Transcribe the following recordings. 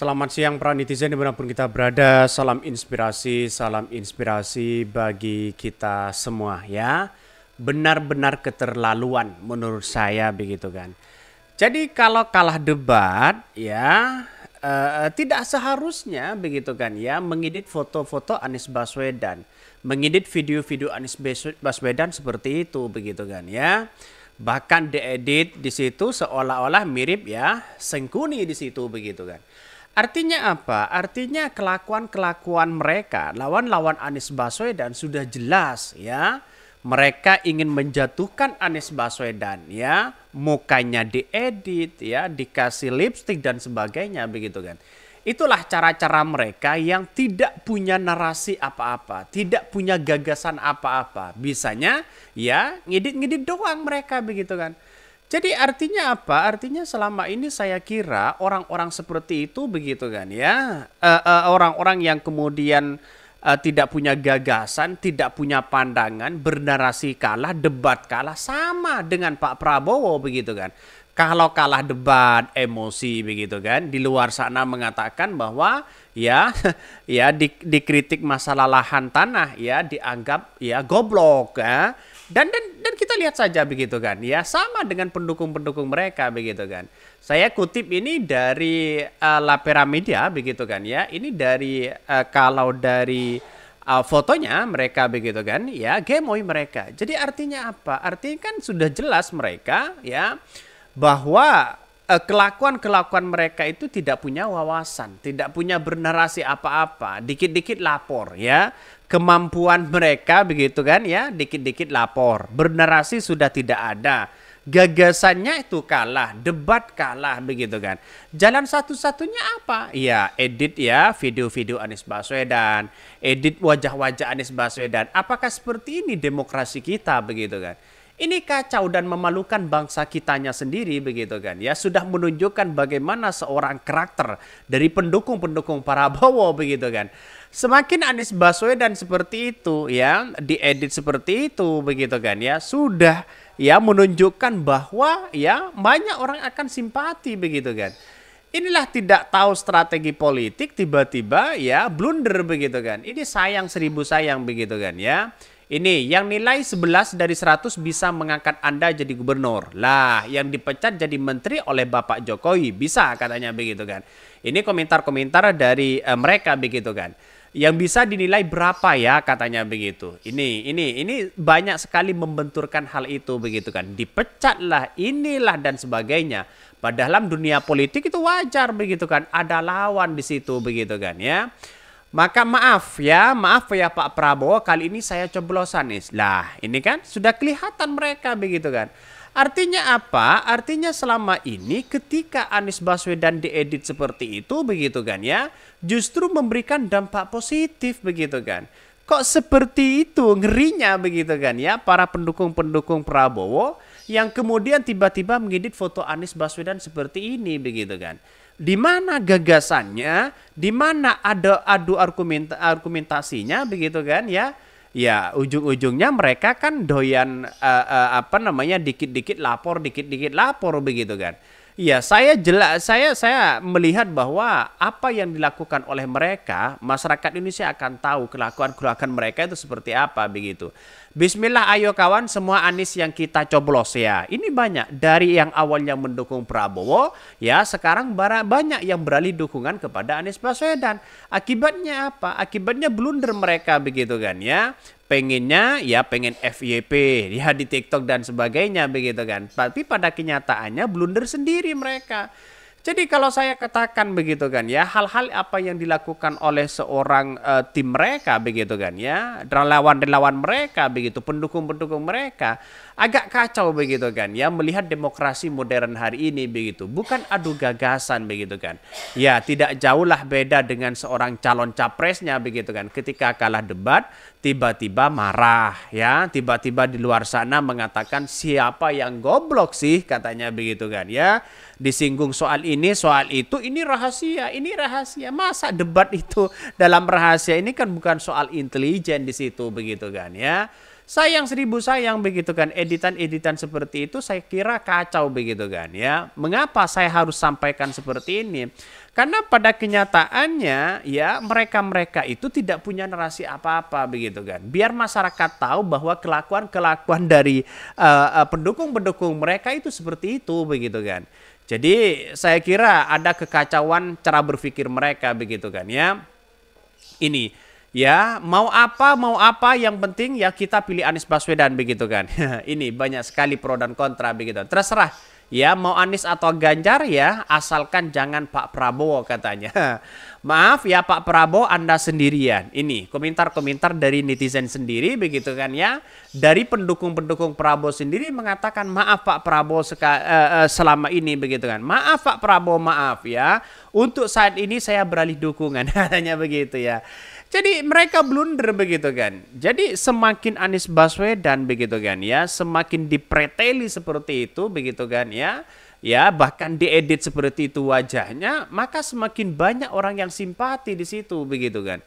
Selamat siang para netizen dimanapun kita berada. Salam inspirasi, salam inspirasi bagi kita semua ya. Benar-benar keterlaluan menurut saya begitu kan. Jadi kalau kalah debat ya eh, tidak seharusnya begitu kan ya mengedit foto-foto Anies Baswedan, mengedit video-video Anies Baswedan seperti itu begitu kan ya bahkan diedit di situ seolah-olah mirip ya Sengkuni di situ begitu kan. Artinya apa? Artinya kelakuan-kelakuan mereka lawan-lawan Anies Baswedan sudah jelas ya. Mereka ingin menjatuhkan Anies Baswedan ya, mukanya diedit ya, dikasih lipstick dan sebagainya begitu kan. Itulah cara-cara mereka yang tidak punya narasi apa-apa, tidak punya gagasan apa-apa. Bisanya ya ngedit-ngedit doang mereka begitu kan. Jadi artinya apa? Artinya selama ini saya kira orang-orang seperti itu begitu kan ya. Eh, eh, orang-orang uh, uh, yang kemudian uh, tidak punya gagasan, tidak punya pandangan, bernarasi kalah, debat kalah sama dengan Pak Prabowo begitu kan. Kalau kalah debat, emosi begitu kan. Di luar sana mengatakan bahwa ya ya di, dikritik masalah lahan tanah ya dianggap ya goblok ya dan, dan dan kita lihat saja begitu kan ya sama dengan pendukung-pendukung mereka begitu kan saya kutip ini dari uh, eh, Lapera Media begitu kan ya ini dari uh, kalau dari uh, fotonya mereka begitu kan ya gemoy mereka jadi artinya apa artinya kan sudah jelas mereka ya bahwa Eh, kelakuan-kelakuan mereka itu tidak punya wawasan, tidak punya bernarasi apa-apa, dikit-dikit lapor ya. Kemampuan mereka begitu kan ya, dikit-dikit lapor. Bernarasi sudah tidak ada. Gagasannya itu kalah, debat kalah begitu kan. Jalan satu-satunya apa? Ya, edit ya video-video Anies Baswedan, edit wajah-wajah Anies Baswedan. Apakah seperti ini demokrasi kita begitu kan? Ini kacau dan memalukan bangsa kitanya sendiri begitu kan. Ya sudah menunjukkan bagaimana seorang karakter dari pendukung-pendukung Prabowo begitu kan. Semakin Anies Baswedan seperti itu ya, diedit seperti itu begitu kan ya. Sudah ya menunjukkan bahwa ya banyak orang akan simpati begitu kan inilah tidak tahu strategi politik tiba-tiba ya blunder begitu kan. Ini sayang seribu sayang begitu kan ya. Ini yang nilai 11 dari 100 bisa mengangkat Anda jadi gubernur. Lah, yang dipecat jadi menteri oleh Bapak Jokowi bisa katanya begitu kan. Ini komentar-komentar dari uh, mereka begitu kan. Yang bisa dinilai berapa ya katanya begitu. Ini ini ini banyak sekali membenturkan hal itu begitu kan. Dipecatlah inilah dan sebagainya. Padahal dalam dunia politik itu wajar begitu kan. Ada lawan di situ begitu kan ya. Maka maaf ya, maaf ya Pak Prabowo, kali ini saya coblosan nih. Lah, ini kan sudah kelihatan mereka begitu kan. Artinya apa? Artinya selama ini ketika Anies Baswedan diedit seperti itu begitu kan ya, justru memberikan dampak positif begitu kan. Kok seperti itu ngerinya begitu kan ya para pendukung-pendukung Prabowo yang kemudian tiba-tiba mengedit foto Anies Baswedan seperti ini begitu kan di mana gagasannya, di mana ada adu argumenta, argumentasinya begitu kan ya. Ya, ujung-ujungnya mereka kan doyan uh, uh, apa namanya dikit-dikit lapor, dikit-dikit lapor begitu kan. Iya, saya jelas saya saya melihat bahwa apa yang dilakukan oleh mereka, masyarakat Indonesia akan tahu kelakuan-kelakuan mereka itu seperti apa begitu. Bismillah ayo kawan semua Anies yang kita coblos ya. Ini banyak dari yang awalnya mendukung Prabowo ya sekarang banyak yang beralih dukungan kepada Anies Baswedan. Akibatnya apa? Akibatnya blunder mereka begitu kan ya pengennya ya pengen FYP ya di TikTok dan sebagainya begitu kan tapi pada kenyataannya blunder sendiri mereka jadi kalau saya katakan begitu kan ya hal-hal apa yang dilakukan oleh seorang uh, tim mereka begitu kan ya relawan-relawan mereka begitu pendukung-pendukung mereka agak kacau begitu kan ya melihat demokrasi modern hari ini begitu bukan adu gagasan begitu kan ya tidak jauh lah beda dengan seorang calon capresnya begitu kan ketika kalah debat tiba-tiba marah ya tiba-tiba di luar sana mengatakan siapa yang goblok sih katanya begitu kan ya disinggung soal ini soal itu ini rahasia ini rahasia masa debat itu dalam rahasia ini kan bukan soal intelijen di situ begitu kan ya sayang seribu sayang begitu kan editan-editan seperti itu saya kira kacau begitu kan ya mengapa saya harus sampaikan seperti ini karena pada kenyataannya ya mereka-mereka itu tidak punya narasi apa-apa begitu kan biar masyarakat tahu bahwa kelakuan-kelakuan dari eh, eh, pendukung-pendukung uh, pendukung mereka itu seperti itu begitu kan jadi saya kira ada kekacauan cara berpikir mereka begitu kan ya ini Ya, mau apa, mau apa, yang penting ya kita pilih Anies Baswedan begitu kan. Ini banyak sekali pro dan kontra begitu. Terserah ya mau Anies atau Ganjar ya, asalkan jangan Pak Prabowo katanya. Maaf ya Pak Prabowo Anda sendirian. Ini komentar-komentar dari netizen sendiri begitu kan ya. Dari pendukung-pendukung Prabowo sendiri mengatakan maaf Pak Prabowo seka, uh, selama ini begitu kan. Maaf Pak Prabowo, maaf ya. Untuk saat ini saya beralih dukungan katanya begitu ya. Jadi mereka blunder begitu kan. Jadi semakin Anies Baswedan begitu kan ya, semakin dipreteli seperti itu begitu kan ya. Ya, bahkan diedit seperti itu wajahnya, maka semakin banyak orang yang simpati di situ begitu kan.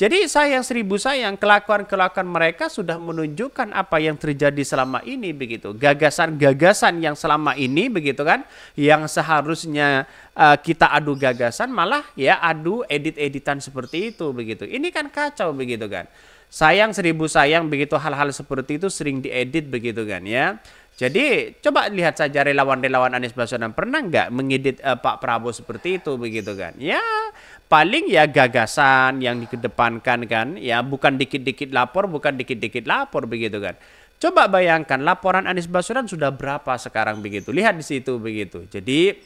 Jadi sayang seribu sayang kelakuan-kelakuan mereka sudah menunjukkan apa yang terjadi selama ini begitu. Gagasan-gagasan yang selama ini begitu kan yang seharusnya uh, kita adu gagasan malah ya adu edit-editan seperti itu begitu. Ini kan kacau begitu kan. Sayang seribu sayang begitu hal-hal seperti itu sering diedit begitu kan ya. Jadi coba lihat saja relawan-relawan Anies Baswedan pernah nggak mengedit uh, Pak Prabowo seperti itu begitu kan? Ya paling ya gagasan yang dikedepankan kan ya bukan dikit-dikit lapor bukan dikit-dikit lapor begitu kan coba bayangkan laporan Anies Baswedan sudah berapa sekarang begitu lihat di situ begitu jadi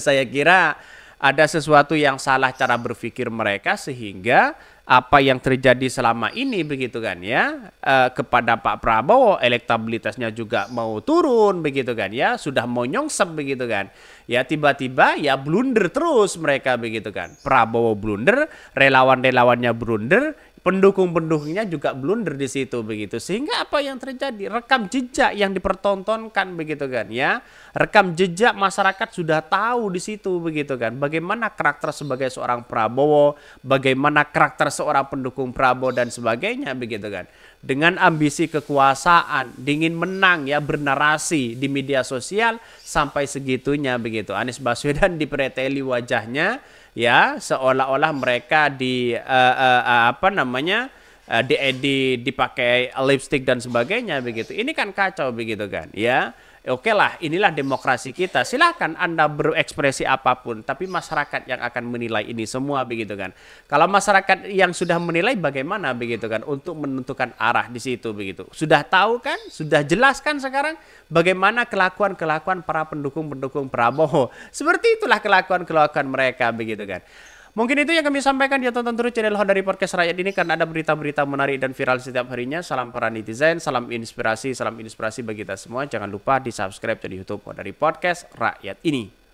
saya kira ada sesuatu yang salah cara berpikir mereka sehingga apa yang terjadi selama ini begitu kan ya eh, kepada Pak Prabowo elektabilitasnya juga mau turun begitu kan ya sudah mau nyongsep begitu kan ya tiba-tiba ya blunder terus mereka begitu kan Prabowo blunder relawan-relawannya blunder pendukung-pendukungnya juga blunder di situ begitu. Sehingga apa yang terjadi? Rekam jejak yang dipertontonkan begitu kan ya. Rekam jejak masyarakat sudah tahu di situ begitu kan. Bagaimana karakter sebagai seorang Prabowo, bagaimana karakter seorang pendukung Prabowo dan sebagainya begitu kan. Dengan ambisi kekuasaan, dingin menang ya bernarasi di media sosial sampai segitunya begitu. Anies Baswedan dipreteli wajahnya ya seolah-olah mereka di uh, uh, uh, apa namanya uh, di, di dipakai lipstick dan sebagainya begitu ini kan kacau begitu kan ya Eh, Oke lah, inilah demokrasi kita. Silahkan Anda berekspresi apapun, tapi masyarakat yang akan menilai ini semua begitu kan. Kalau masyarakat yang sudah menilai bagaimana begitu kan untuk menentukan arah di situ begitu. Sudah tahu kan? Sudah jelaskan sekarang bagaimana kelakuan-kelakuan para pendukung-pendukung Prabowo. Seperti itulah kelakuan-kelakuan mereka begitu kan. Mungkin itu yang kami sampaikan. Dia tonton terus channel Hot dari Podcast Rakyat ini karena ada berita-berita menarik dan viral setiap harinya. Salam para netizen, salam inspirasi, salam inspirasi bagi kita semua. Jangan lupa di subscribe di YouTube Hot dari Podcast Rakyat ini.